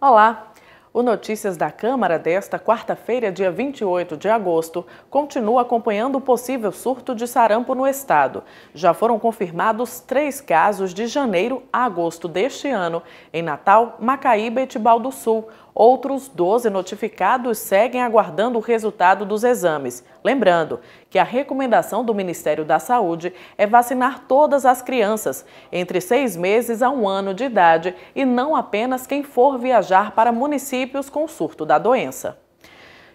Olá! O Notícias da Câmara desta quarta-feira, dia 28 de agosto, continua acompanhando o possível surto de sarampo no estado. Já foram confirmados três casos de janeiro a agosto deste ano, em Natal, Macaíba e Tibau do Sul, Outros 12 notificados seguem aguardando o resultado dos exames. Lembrando que a recomendação do Ministério da Saúde é vacinar todas as crianças entre seis meses a um ano de idade e não apenas quem for viajar para municípios com surto da doença.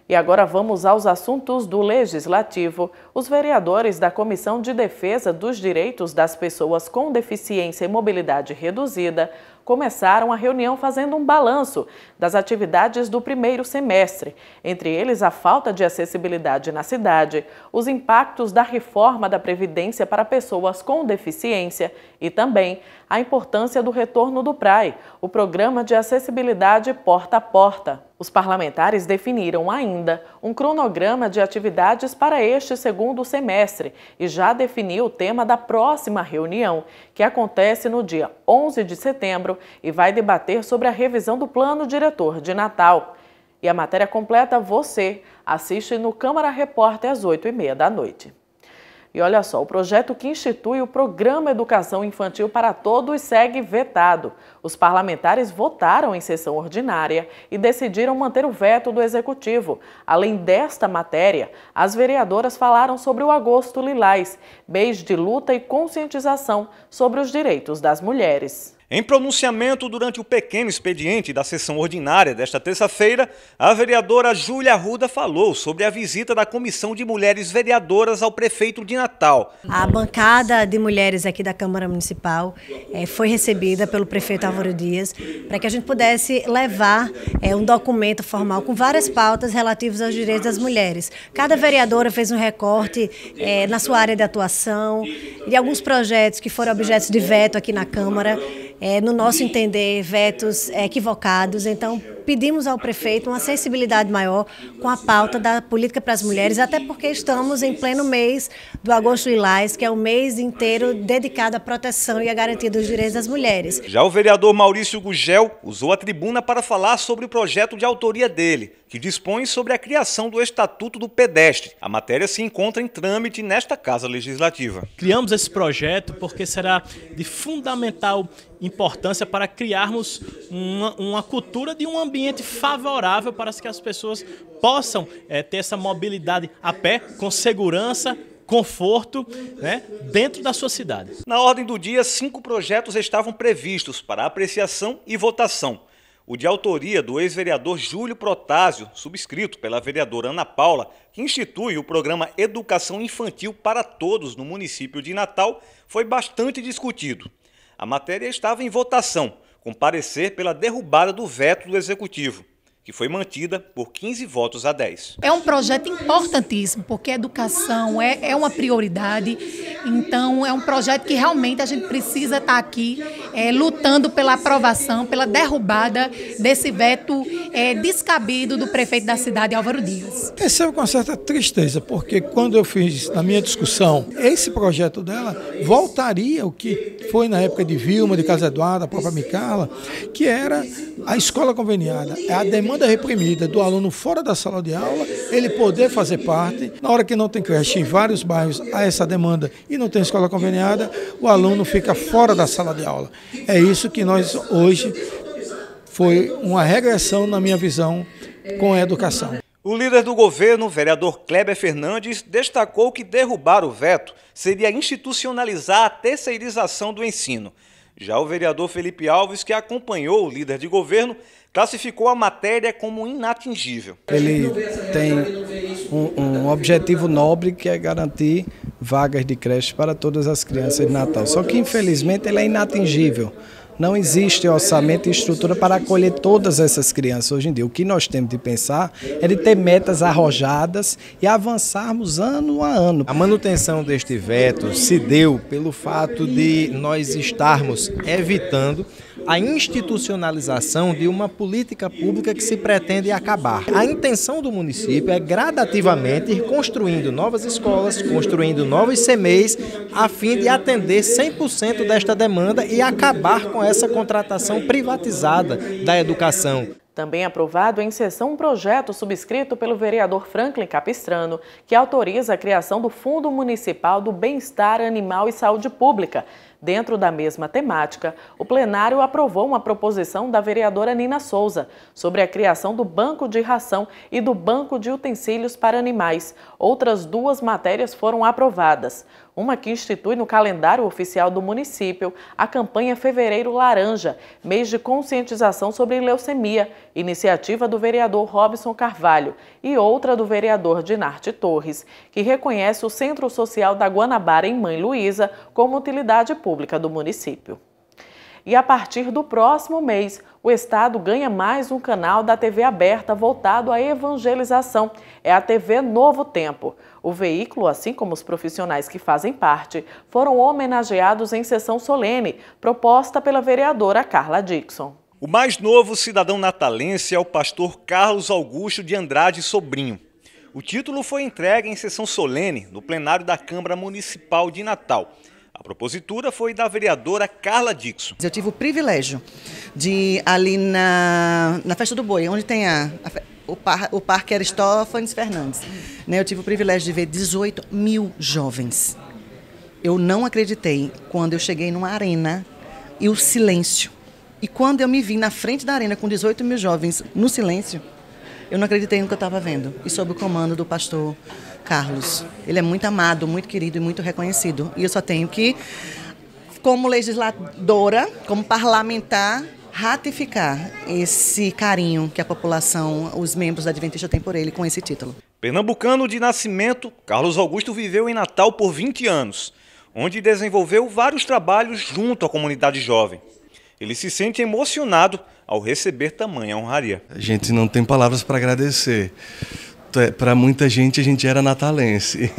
E agora vamos aos assuntos do Legislativo. Os vereadores da Comissão de Defesa dos Direitos das Pessoas com Deficiência e Mobilidade Reduzida começaram a reunião fazendo um balanço das atividades do primeiro semestre, entre eles a falta de acessibilidade na cidade, os impactos da reforma da Previdência para pessoas com deficiência e também a importância do retorno do PRAE, o Programa de Acessibilidade Porta a Porta. Os parlamentares definiram ainda um cronograma de atividades para este segundo semestre e já definiu o tema da próxima reunião, que acontece no dia 11 de setembro e vai debater sobre a revisão do Plano Diretor de Natal. E a matéria completa você assiste no Câmara Repórter às 8h30 da noite. E olha só, o projeto que institui o Programa Educação Infantil para Todos segue vetado. Os parlamentares votaram em sessão ordinária e decidiram manter o veto do executivo. Além desta matéria, as vereadoras falaram sobre o Agosto Lilás, mês de luta e conscientização sobre os direitos das mulheres. Em pronunciamento durante o pequeno expediente da sessão ordinária desta terça-feira, a vereadora Júlia Ruda falou sobre a visita da Comissão de Mulheres Vereadoras ao prefeito de Natal. A bancada de mulheres aqui da Câmara Municipal eh, foi recebida pelo prefeito Álvaro Dias, para que a gente pudesse levar é, um documento formal com várias pautas relativas aos direitos das mulheres. Cada vereadora fez um recorte é, na sua área de atuação, de alguns projetos que foram objetos de veto aqui na Câmara, é, no nosso entender, vetos equivocados. Então, pedimos ao prefeito uma sensibilidade maior com a pauta da política para as mulheres, até porque estamos em pleno mês do Agosto Lilás, que é o mês inteiro dedicado à proteção e à garantia dos direitos das mulheres. Já o vereador Maurício Gugel usou a tribuna para falar sobre o projeto de autoria dele, que dispõe sobre a criação do Estatuto do Pedestre. A matéria se encontra em trâmite nesta Casa Legislativa. Criamos esse projeto porque será de fundamental importância para criarmos uma, uma cultura de um ambiente favorável para que as pessoas possam é, ter essa mobilidade a pé, com segurança, conforto né, dentro da sua cidade. Na ordem do dia, cinco projetos estavam previstos para apreciação e votação. O de autoria do ex-vereador Júlio Protásio, subscrito pela vereadora Ana Paula, que institui o programa Educação Infantil para Todos no município de Natal, foi bastante discutido a matéria estava em votação, com parecer pela derrubada do veto do Executivo que foi mantida por 15 votos a 10. É um projeto importantíssimo, porque a educação é, é uma prioridade, então é um projeto que realmente a gente precisa estar tá aqui é, lutando pela aprovação, pela derrubada desse veto é, descabido do prefeito da cidade, Álvaro Dias. Recebo com é certa tristeza, porque quando eu fiz na minha discussão esse projeto dela, voltaria o que foi na época de Vilma, de Casa Eduarda, a própria Micala, que era a escola conveniada, é a demanda demanda reprimida do aluno fora da sala de aula, ele poder fazer parte. Na hora que não tem creche, em vários bairros há essa demanda e não tem escola conveniada, o aluno fica fora da sala de aula. É isso que nós hoje foi uma regressão, na minha visão, com a educação. O líder do governo, vereador Kleber Fernandes, destacou que derrubar o veto seria institucionalizar a terceirização do ensino. Já o vereador Felipe Alves, que acompanhou o líder de governo, classificou a matéria como inatingível. Ele tem um, um objetivo nobre que é garantir vagas de creche para todas as crianças de Natal. Só que, infelizmente, ele é inatingível não existe orçamento e estrutura para acolher todas essas crianças hoje em dia. O que nós temos de pensar é de ter metas arrojadas e avançarmos ano a ano. A manutenção deste veto se deu pelo fato de nós estarmos evitando a institucionalização de uma política pública que se pretende acabar. A intenção do município é gradativamente ir construindo novas escolas, construindo novos CMEs, a fim de atender 100% desta demanda e acabar com essa contratação privatizada da educação. Também é aprovado em sessão um projeto subscrito pelo vereador Franklin Capistrano, que autoriza a criação do Fundo Municipal do Bem-Estar Animal e Saúde Pública, Dentro da mesma temática, o plenário aprovou uma proposição da vereadora Nina Souza sobre a criação do Banco de Ração e do Banco de Utensílios para Animais. Outras duas matérias foram aprovadas uma que institui no calendário oficial do município a campanha Fevereiro Laranja, mês de conscientização sobre leucemia, iniciativa do vereador Robson Carvalho, e outra do vereador Dinarte Torres, que reconhece o Centro Social da Guanabara em Mãe Luísa como utilidade pública do município. E a partir do próximo mês, o Estado ganha mais um canal da TV aberta voltado à evangelização. É a TV Novo Tempo. O veículo, assim como os profissionais que fazem parte, foram homenageados em sessão solene, proposta pela vereadora Carla Dixon. O mais novo cidadão natalense é o pastor Carlos Augusto de Andrade Sobrinho. O título foi entregue em sessão solene no plenário da Câmara Municipal de Natal. A propositura foi da vereadora Carla Dixon. Eu tive o privilégio de ali na, na Festa do Boi, onde tem a, a o, par, o Parque Aristófanes Fernandes. Né, eu tive o privilégio de ver 18 mil jovens. Eu não acreditei quando eu cheguei numa arena e o silêncio. E quando eu me vi na frente da arena com 18 mil jovens no silêncio, eu não acreditei no que eu estava vendo. E sob o comando do pastor Carlos. Ele é muito amado, muito querido e muito reconhecido. E eu só tenho que, como legisladora, como parlamentar, ratificar esse carinho que a população, os membros da Adventista têm por ele com esse título. Pernambucano de nascimento, Carlos Augusto viveu em Natal por 20 anos, onde desenvolveu vários trabalhos junto à comunidade jovem. Ele se sente emocionado ao receber tamanha honraria. A gente não tem palavras para agradecer para muita gente a gente era natalense.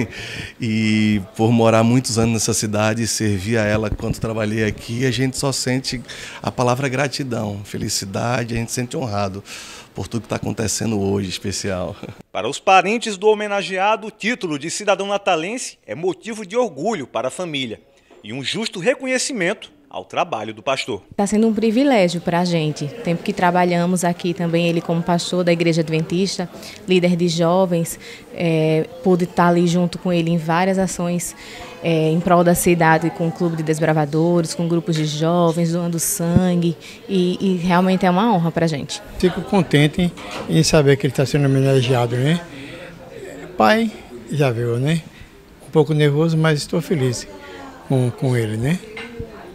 E por morar muitos anos nessa cidade e servir a ela quando trabalhei aqui, a gente só sente a palavra gratidão, felicidade, a gente sente honrado por tudo que está acontecendo hoje, especial. Para os parentes do homenageado, o título de cidadão natalense é motivo de orgulho para a família e um justo reconhecimento ao trabalho do pastor. Está sendo um privilégio para a gente. Tempo que trabalhamos aqui também, ele como pastor da Igreja Adventista, líder de jovens, é, pude estar tá ali junto com ele em várias ações é, em prol da cidade, com o Clube de Desbravadores, com grupos de jovens, doando sangue, e, e realmente é uma honra para a gente. Fico contente em saber que ele está sendo homenageado, né? Pai, já viu, né? Um pouco nervoso, mas estou feliz com, com ele, né?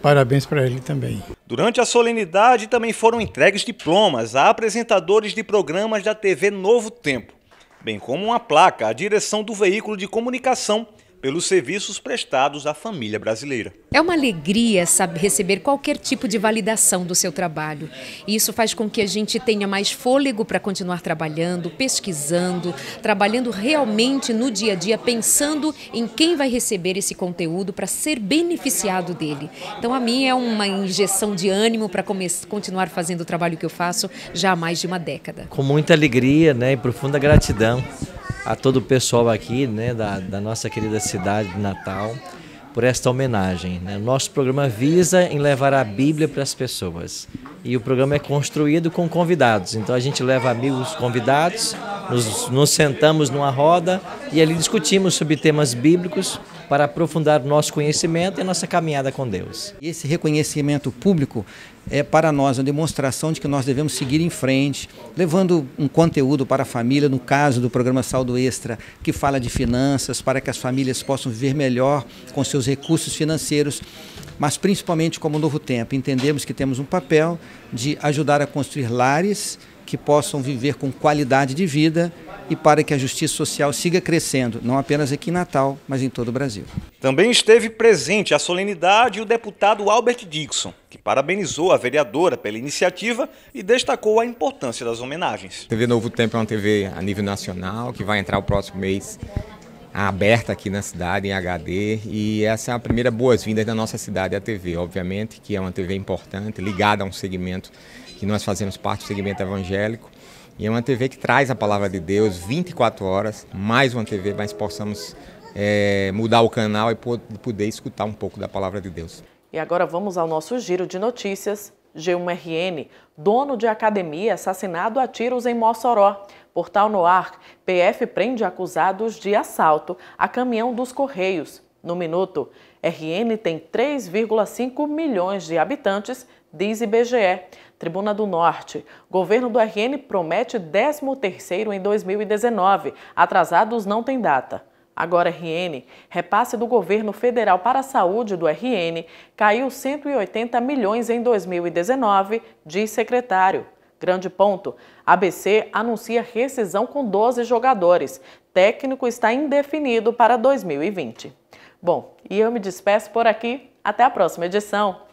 Parabéns para ele também. Durante a solenidade também foram entregues diplomas a apresentadores de programas da TV Novo Tempo, bem como uma placa à direção do veículo de comunicação pelos serviços prestados à família brasileira. É uma alegria receber qualquer tipo de validação do seu trabalho. isso faz com que a gente tenha mais fôlego para continuar trabalhando, pesquisando, trabalhando realmente no dia a dia, pensando em quem vai receber esse conteúdo para ser beneficiado dele. Então, a mim é uma injeção de ânimo para continuar fazendo o trabalho que eu faço já há mais de uma década. Com muita alegria né, e profunda gratidão a todo o pessoal aqui, né, da, da nossa querida cidade de Natal, por esta homenagem. Né? Nosso programa visa em levar a Bíblia para as pessoas. E o programa é construído com convidados. Então a gente leva amigos convidados nos, nos sentamos numa roda e ali discutimos sobre temas bíblicos para aprofundar nosso conhecimento e nossa caminhada com Deus. Esse reconhecimento público é para nós uma demonstração de que nós devemos seguir em frente, levando um conteúdo para a família, no caso do programa Saldo Extra, que fala de finanças, para que as famílias possam viver melhor com seus recursos financeiros, mas principalmente como novo tempo. Entendemos que temos um papel de ajudar a construir lares que possam viver com qualidade de vida e para que a justiça social siga crescendo, não apenas aqui em Natal, mas em todo o Brasil. Também esteve presente à solenidade o deputado Albert Dixon, que parabenizou a vereadora pela iniciativa e destacou a importância das homenagens. A TV Novo Tempo é uma TV a nível nacional, que vai entrar o próximo mês aberta aqui na cidade, em HD, e essa é a primeira boas-vindas da nossa cidade à TV. Obviamente que é uma TV importante, ligada a um segmento que nós fazemos parte do segmento evangélico. E é uma TV que traz a palavra de Deus 24 horas, mais uma TV, mas possamos é, mudar o canal e poder escutar um pouco da palavra de Deus. E agora vamos ao nosso giro de notícias. G1RN, dono de academia assassinado a tiros em Mossoró. Portal no ar, PF prende acusados de assalto a caminhão dos Correios. No minuto, RN tem 3,5 milhões de habitantes, diz IBGE. Tribuna do Norte. Governo do RN promete 13º em 2019. Atrasados não tem data. Agora RN, repasse do governo federal para a saúde do RN caiu 180 milhões em 2019, diz secretário. Grande ponto, ABC anuncia rescisão com 12 jogadores. Técnico está indefinido para 2020. Bom, e eu me despeço por aqui. Até a próxima edição.